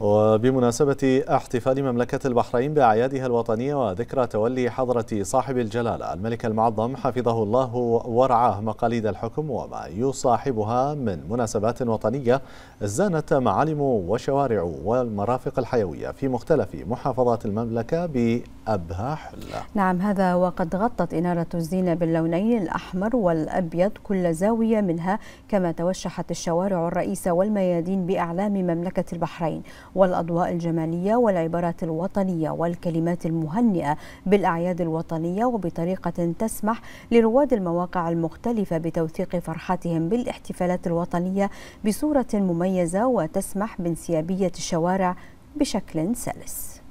وبمناسبة احتفال مملكة البحرين بأعيادها الوطنية وذكرى تولي حضرة صاحب الجلالة الملك المعظم حفظه الله ورعاه مقاليد الحكم وما يصاحبها من مناسبات وطنية زانت معالم وشوارع والمرافق الحيوية في مختلف محافظات المملكة أبها حلة نعم هذا وقد غطت إنارة الزينة باللونين الأحمر والأبيض كل زاوية منها كما توشحت الشوارع الرئيسة والميادين بأعلام مملكة البحرين والأضواء الجمالية والعبارات الوطنية والكلمات المهنئة بالأعياد الوطنية وبطريقة تسمح لرواد المواقع المختلفة بتوثيق فرحتهم بالاحتفالات الوطنية بصورة مميزة وتسمح بانسيابية الشوارع بشكل سلس